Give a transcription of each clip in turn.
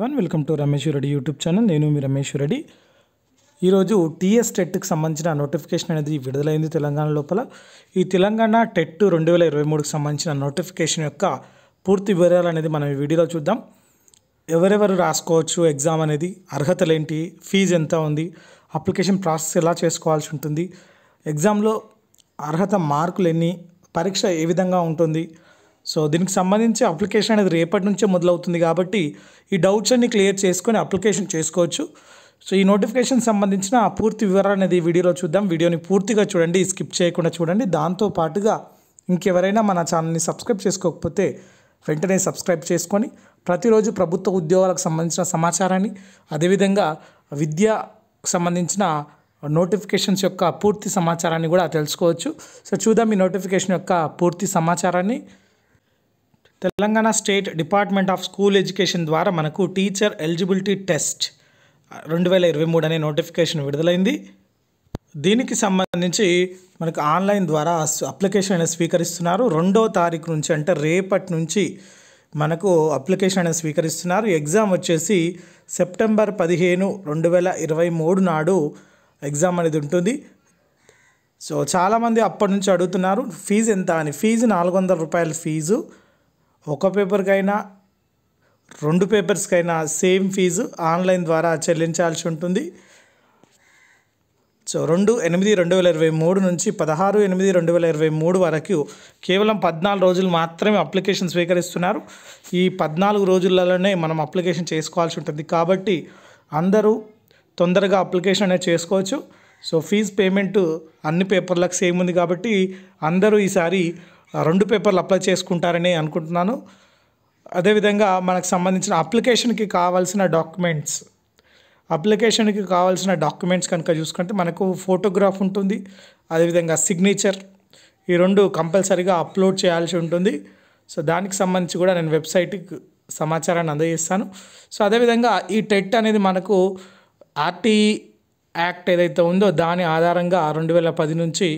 one welcome to Ramesh Reddy YouTube channel నేను మీ రమేష్ రెడ్డి ఈరోజు టీఎస్ టెట్కి సంబంధించిన నోటిఫికేషన్ అనేది విడుదలైంది తెలంగాణ లోపల ఈ తెలంగాణ టెట్ రెండు వేల ఇరవై మూడుకి సంబంధించిన నోటిఫికేషన్ యొక్క పూర్తి వివరాలు అనేది మనం ఈ వీడియోలో చూద్దాం ఎవరెవరు రాసుకోవచ్చు ఎగ్జామ్ అనేది అర్హతలు ఏంటి ఫీజు ఎంత ఉంది అప్లికేషన్ ప్రాసెస్ ఎలా చేసుకోవాల్సి ఉంటుంది ఎగ్జామ్లో అర్హత మార్కులు ఎన్ని పరీక్ష ఏ విధంగా ఉంటుంది సో దీనికి సంబంధించి అప్లికేషన్ అనేది రేపటి నుంచే మొదలవుతుంది కాబట్టి ఈ డౌట్స్ అన్ని క్లియర్ చేసుకొని అప్లికేషన్ చేసుకోవచ్చు సో ఈ నోటిఫికేషన్ సంబంధించిన పూర్తి వివరాలు అనేది వీడియోలో చూద్దాం వీడియోని పూర్తిగా చూడండి స్కిప్ చేయకుండా చూడండి దాంతో పాటుగా ఇంకెవరైనా మన ఛానల్ని సబ్స్క్రైబ్ చేసుకోకపోతే వెంటనే సబ్స్క్రైబ్ చేసుకొని ప్రతిరోజు ప్రభుత్వ ఉద్యోగాలకు సంబంధించిన సమాచారాన్ని అదేవిధంగా విద్యకు సంబంధించిన నోటిఫికేషన్స్ యొక్క పూర్తి సమాచారాన్ని కూడా తెలుసుకోవచ్చు సో చూద్దాం ఈ నోటిఫికేషన్ యొక్క పూర్తి సమాచారాన్ని Telangana state department of school education ద్వారా మనకు టీచర్ ఎలిజిబిలిటీ టెస్ట్ రెండు వేల ఇరవై మూడు అనే నోటిఫికేషన్ విడుదలైంది దీనికి సంబంధించి మనకు ఆన్లైన్ ద్వారా అప్లికేషన్ అనేది స్వీకరిస్తున్నారు రెండో తారీఖు నుంచి అంటే రేపటి నుంచి మనకు అప్లికేషన్ అనేది స్వీకరిస్తున్నారు ఎగ్జామ్ వచ్చేసి సెప్టెంబర్ పదిహేను రెండు వేల ఇరవై మూడు నాడు ఎగ్జామ్ అనేది ఉంటుంది సో చాలామంది అప్పటి నుంచి అడుగుతున్నారు ఫీజు ఎంత అని ఫీజు నాలుగు వందల రూపాయల ఫీజు ఒక పేపర్కైనా రెండు పేపర్స్కైనా సేమ్ ఫీజు ఆన్లైన్ ద్వారా చెల్లించాల్సి ఉంటుంది సో రెండు ఎనిమిది రెండు వేల ఇరవై మూడు నుంచి పదహారు ఎనిమిది రెండు వేల ఇరవై మూడు వరకు కేవలం పద్నాలుగు రోజులు మాత్రమే అప్లికేషన్ స్వీకరిస్తున్నారు ఈ పద్నాలుగు రోజులలోనే మనం అప్లికేషన్ చేసుకోవాల్సి ఉంటుంది కాబట్టి అందరూ తొందరగా అప్లికేషన్ అనేది చేసుకోవచ్చు సో ఫీజు పేమెంట్ అన్ని పేపర్లకు సేమ్ ఉంది కాబట్టి అందరూ ఈసారి రెండు పేపర్లు అప్లై చేసుకుంటారని అనుకుంటున్నాను అదేవిధంగా మనకు సంబంధించిన అప్లికేషన్కి కావాల్సిన డాక్యుమెంట్స్ అప్లికేషన్కి కావాల్సిన డాక్యుమెంట్స్ కనుక చూసుకుంటే మనకు ఫోటోగ్రాఫ్ ఉంటుంది అదేవిధంగా సిగ్నేచర్ ఈ రెండు కంపల్సరీగా అప్లోడ్ చేయాల్సి ఉంటుంది సో దానికి సంబంధించి కూడా నేను వెబ్సైట్కి సమాచారాన్ని అందజేస్తాను సో అదేవిధంగా ఈ టెట్ అనేది మనకు ఆర్టీ యాక్ట్ ఏదైతే ఉందో దాని ఆధారంగా రెండు వేల పది నుంచి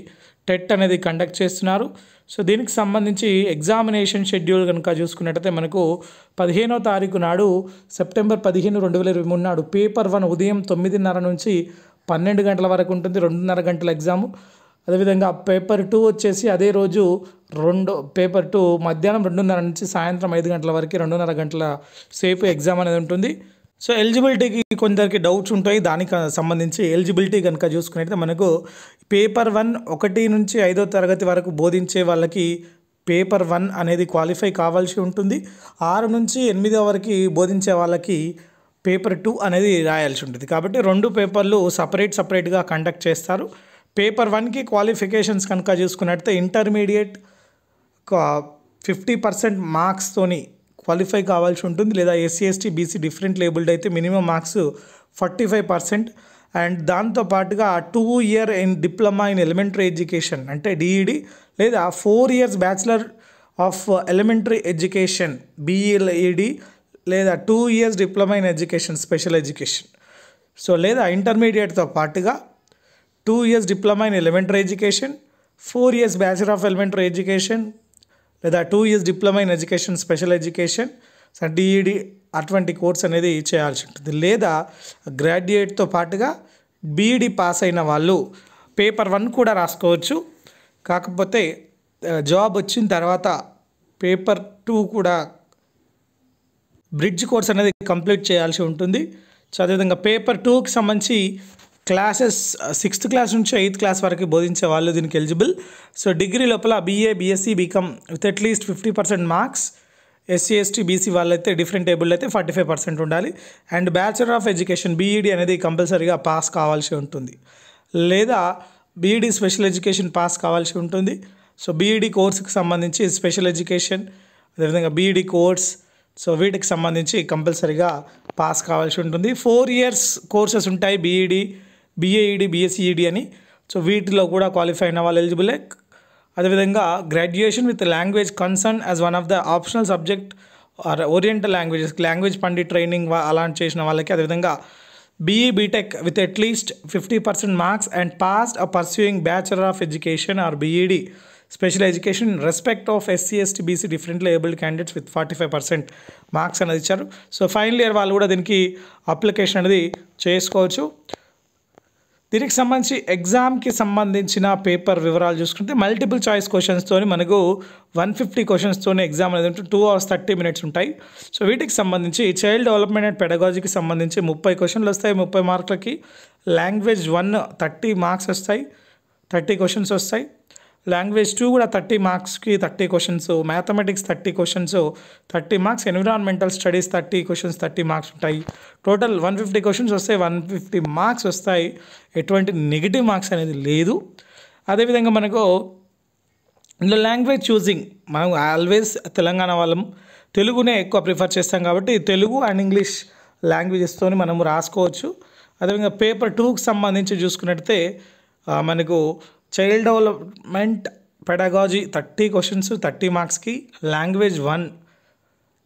టెట్ అనేది కండక్ట్ చేస్తున్నారు సో దీనికి సంబంధించి ఎగ్జామినేషన్ షెడ్యూల్ కనుక చూసుకున్నట్టయితే మనకు పదిహేనో తారీఖు నాడు సెప్టెంబర్ పదిహేను రెండు వేల ఇరవై మూడు నాడు పేపర్ వన్ ఉదయం తొమ్మిదిన్నర నుంచి పన్నెండు గంటల వరకు ఉంటుంది రెండున్నర గంటల ఎగ్జాము అదేవిధంగా పేపర్ టూ వచ్చేసి అదే రోజు రెండు పేపర్ టూ మధ్యాహ్నం రెండున్నర నుంచి సాయంత్రం ఐదు గంటల వరకు రెండున్నర గంటల సేపు ఎగ్జామ్ అనేది ఉంటుంది సో ఎలిజిబిలిటీకి కొందరికి డౌట్స్ ఉంటాయి దానికి సంబంధించి ఎలిజిబిలిటీ కనుక చూసుకున్నట్లయితే మనకు పేపర్ వన్ ఒకటి నుంచి ఐదో తరగతి వరకు బోధించే వాళ్ళకి పేపర్ వన్ అనేది క్వాలిఫై కావాల్సి ఉంటుంది ఆరు నుంచి ఎనిమిదో వరకు బోధించే వాళ్ళకి పేపర్ టూ అనేది రాయాల్సి ఉంటుంది కాబట్టి రెండు పేపర్లు సపరేట్ సపరేట్గా కండక్ట్ చేస్తారు పేపర్ వన్కి క్వాలిఫికేషన్స్ కనుక చూసుకున్నట్లయితే ఇంటర్మీడియట్ ఫిఫ్టీ పర్సెంట్ మార్క్స్తోని క్వాలిఫై కావాల్సి ఉంటుంది లేదా SC ST BC different labelled అయితే minimum marks forty five percent and దాంతోపాటుగా ఆ two year in diploma in elementary education అంటే డిఈడి e లేదా four years bachelor of elementary education BElEd లేదా two years diploma in education special education so లేదా ఇంటర్మీడియట్తో పాటుగా two years diploma in elementary education four years bachelor of elementary education లేదా two years diploma in education special education DEd అటువంటి course అనేది చేయాల్సి ఉంటుంది లేదా గ్రాడ్యుయేట్తో పాటుగా బీఈడి పాస్ e అయిన వాళ్ళు పేపర్ వన్ కూడా రాసుకోవచ్చు కాకపోతే జాబ్ వచ్చిన తర్వాత పేపర్ టూ కూడా బ్రిడ్జ్ కోర్స్ అనేది కంప్లీట్ చేయాల్సి ఉంటుంది సో అదేవిధంగా పేపర్ టూకి సంబంధించి క్లాసెస్ సిక్స్త్ క్లాస్ నుంచి ఎయిత్ క్లాస్ వరకు బోధించే వాళ్ళు దీనికి ఎలిజిబుల్ సో డిగ్రీ లోపల BA BSc BCom with at least fifty percent marks SC ST BC వాళ్ళైతే డిఫరెంట్ టేబుల్ అయితే ఫార్టీ ఫైవ్ పర్సెంట్ ఉండాలి and bachelor of education BEd అనేది కంపల్సరీగా పాస్ కావాల్సి ఉంటుంది లేదా బీఈడీ స్పెషల్ ఎడ్యుకేషన్ పాస్ కావాల్సి ఉంటుంది సో బీఈడీ కోర్సుకి e సంబంధించి స్పెషల్ ఎడ్యుకేషన్ అదేవిధంగా బీఈడీ కోర్స్ e సో వీటికి సంబంధించి కంపల్సరీగా పాస్ కావాల్సి ఉంటుంది ఫోర్ ఇయర్స్ కోర్సెస్ ఉంటాయి BEd BAEd BSEd e e e అని సో వీటిలో కూడా క్వాలిఫై అయిన వాళ్ళు ఎలిజిబుల్ అదేవిధంగా graduation with language concern as one of the optional subject or oriental languages language పండి ట్రైనింగ్ అలాంటి చేసిన వాళ్ళకి అదేవిధంగా BE BTech with at least fifty percent marks and past ఆ pursuing bachelor of education or BEd special education respect of SC ST BC differently abled candidates with forty five percent marks అనేది ఇచ్చారు so final year వాళ్ళు కూడా దీనికి application అనేది చేసుకోవచ్చు దీనికి సంబంధించి ఎగ్జామ్కి సంబంధించిన పేపర్ వివరాలు చూసుకుంటే మల్టిపుల్ చాయిస్ క్వశ్చన్స్తో మనకు వన్ ఫిఫ్టీ క్వశ్చన్స్తో ఎగ్జామ్ అనేది ఉంటుంది టూ అవర్స్ థర్టీ మినిట్స్ ఉంటాయి సో వీటికి సంబంధించి చైల్డ్ డెవలప్మెంట్ అండ్ పెడగాజీకి సంబంధించి ముప్పై క్వశ్చన్లు వస్తాయి ముప్పై మార్కులకి లాంగ్వేజ్ వన్ థర్టీ మార్క్స్ వస్తాయి థర్టీ క్వశ్చన్స్ వస్తాయి లాంగ్వేజ్ టూ కూడా థర్టీ మార్క్స్కి thirty questions mathematics thirty questions thirty marks environmental studies thirty questions thirty marks ఉంటాయి టోటల్ వన్ ఫిఫ్టీ క్వశ్చన్స్ వస్తే వన్ ఫిఫ్టీ మార్క్స్ వస్తాయి ఎటువంటి నెగిటివ్ మార్క్స్ అనేది లేదు అదేవిధంగా మనకు ఇందులో లాంగ్వేజ్ చూజింగ్ మనం ఆల్వేస్ తెలంగాణ వాళ్ళం తెలుగునే ఎక్కువ ప్రిఫర్ చేస్తాం కాబట్టి తెలుగు అండ్ ఇంగ్లీష్ లాంగ్వేజెస్తో మనము రాసుకోవచ్చు అదేవిధంగా పేపర్ టూకి సంబంధించి చూసుకున్నట్టయితే మనకు child development pedagogy thirty questions thirty మార్క్స్కి language one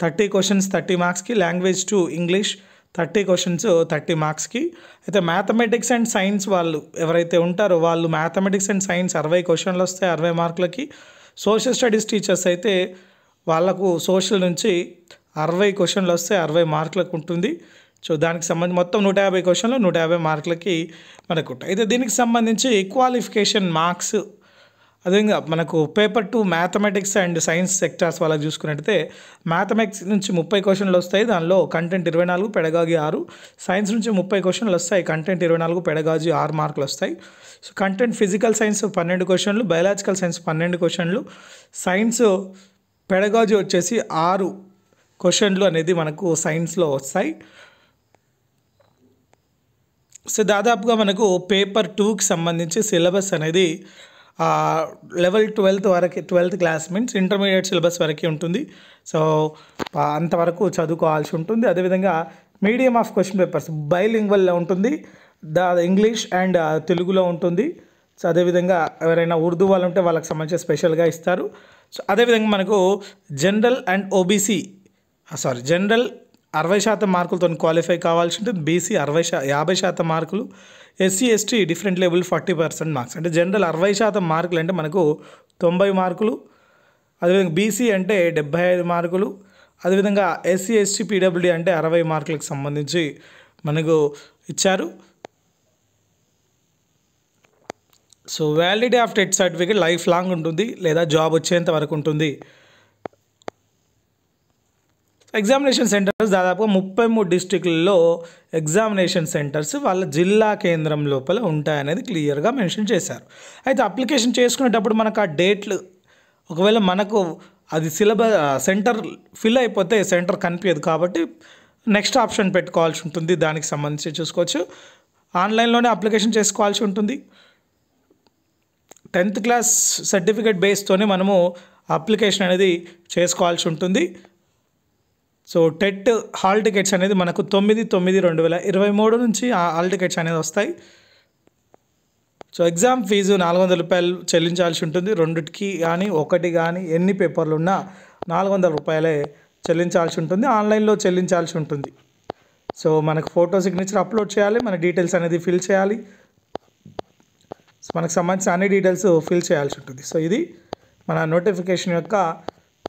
thirty questions thirty మార్క్స్కి language two English thirty questions thirty మార్క్స్కి అయితే మ్యాథమెటిక్స్ అండ్ సైన్స్ వాళ్ళు ఎవరైతే ఉంటారో వాళ్ళు మ్యాథమెటిక్స్ అండ్ సైన్స్ అరవై క్వశ్చన్లు వస్తాయి అరవై మార్కులకి సోషల్ స్టడీస్ టీచర్స్ అయితే వాళ్ళకు సోషల్ నుంచి అరవై క్వశ్చన్లు వస్తే అరవై మార్కులకు ఉంటుంది సో దానికి సంబంధించి మొత్తం నూట యాభై క్వశ్చన్లు నూట యాభై మార్కులకి మనకు ఉంటాయి అయితే దీనికి సంబంధించి క్వాలిఫికేషన్ మార్క్స్ అదేవిధంగా మనకు paper two mathematics and science sectors వాళ్ళకి చూసుకున్నట్టయితే మ్యాథమెటిక్స్ నుంచి ముప్పై క్వశ్చన్లు వస్తాయి దానిలో కంటెంట్ ఇరవై నాలుగు పెడగాజీ ఆరు సైన్స్ నుంచి ముప్పై క్వశ్చన్లు వస్తాయి కంటెంట్ ఇరవై నాలుగు పెడగాజీ ఆరు మార్కులు వస్తాయి సో కంటెంట్ ఫిజికల్ సైన్స్ పన్నెండు క్వశ్చన్లు బయలాజికల్ సైన్స్ పన్నెండు క్వశ్చన్లు సైన్స్ పెడగాజీ వచ్చేసి ఆరు క్వశ్చన్లు అనేది మనకు సైన్స్లో వస్తాయి సో దాదాపుగా మనకు పేపర్ టూకి సంబంధించి సిలబస్ అనేది లెవెల్ ట్వెల్త్ వరకు twelfth class means intermediate syllabus వరకే ఉంటుంది సో అంతవరకు చదువుకోవాల్సి ఉంటుంది అదేవిధంగా మీడియం ఆఫ్ క్వశ్చన్ పేపర్స్ బైలింగ్వల్లో ఉంటుంది దా ఇంగ్లీష్ అండ్ తెలుగులో ఉంటుంది సో అదేవిధంగా ఎవరైనా ఉర్దూ వాళ్ళు ఉంటే వాళ్ళకి సంబంధించి స్పెషల్గా ఇస్తారు సో అదేవిధంగా మనకు general and OBC sorry general అరవై శాతం మార్కులతో క్వాలిఫై కావాల్సి ఉంటుంది బీసీ అరవై శా యాభై శాతం మార్కులు SC ST different level forty percent marks అంటే జనరల్ అరవై శాతం మార్కులు అంటే మనకు తొంభై మార్కులు అదేవిధంగా బీసీ అంటే డెబ్బై ఐదు మార్కులు అదేవిధంగా ఎస్సీ ఎస్టీ పీడబ్ల్యూడీ అంటే అరవై మార్కులకు సంబంధించి మనకు ఇచ్చారు so validity of TET certificate life long ఉంటుంది లేదా జాబ్ వచ్చేంత వరకు ఉంటుంది ఎగ్జామినేషన్ సెంటర్స్ దాదాపుగా ముప్పై మూడు డిస్టిక్లలో ఎగ్జామినేషన్ సెంటర్స్ వాళ్ళ జిల్లా కేంద్రం లోపల ఉంటాయనేది క్లియర్గా మెన్షన్ చేశారు అయితే అప్లికేషన్ చేసుకునేటప్పుడు మనకు ఆ డేట్లు ఒకవేళ మనకు అది సిలబస్ సెంటర్ ఫిల్ అయిపోతే సెంటర్ కనిపించదు కాబట్టి నెక్స్ట్ ఆప్షన్ పెట్టుకోవాల్సి ఉంటుంది దానికి సంబంధించి చూసుకోవచ్చు ఆన్లైన్లోనే అప్లికేషన్ చేసుకోవాల్సి ఉంటుంది టెన్త్ క్లాస్ సర్టిఫికేట్ బేస్తోనే మనము అప్లికేషన్ అనేది చేసుకోవాల్సి ఉంటుంది సో టెట్ హాల్ టికెట్స్ అనేది మనకు తొమ్మిది తొమ్మిది రెండు వేల ఇరవై మూడు నుంచి ఆ హాల్ టికెట్స్ అనేది వస్తాయి సో ఎగ్జామ్ ఫీజు నాలుగు వందల రూపాయలు చెల్లించాల్సి ఉంటుంది రెండుకి కానీ ఒకటి కానీ ఎన్ని పేపర్లు ఉన్నా నాలుగు వందల రూపాయలే చెల్లించాల్సి ఉంటుంది ఆన్లైన్లో చెల్లించాల్సి ఉంటుంది సో మనకు ఫోటో సిగ్నేచర్ అప్లోడ్ చేయాలి మన డీటెయిల్స్ అనేది ఫిల్ చేయాలి మనకు సంబంధించిన అన్ని డీటెయిల్స్ ఫిల్ చేయాల్సి ఉంటుంది సో ఇది మన నోటిఫికేషన్ యొక్క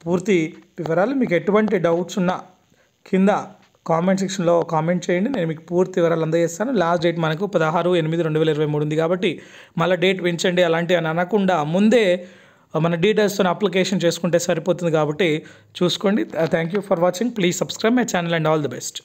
పూర్తి వివరాలు మీకు ఎటువంటి డౌట్స్ ఉన్నా కింద కామెంట్ సెక్షన్లో కామెంట్ చేయండి నేను మీకు పూర్తి వివరాలు అందజేస్తాను లాస్ట్ డేట్ మనకు పదహారు ఎనిమిది రెండు వేల ఇరవై మూడు ఉంది కాబట్టి మళ్ళీ డేట్ పెంచండి అలాంటివి అని అనకుండా ముందే మన డీటెయిల్స్తో అప్లికేషన్ చేసుకుంటే సరిపోతుంది కాబట్టి చూసుకోండి thank you for watching please subscribe my channel and all the best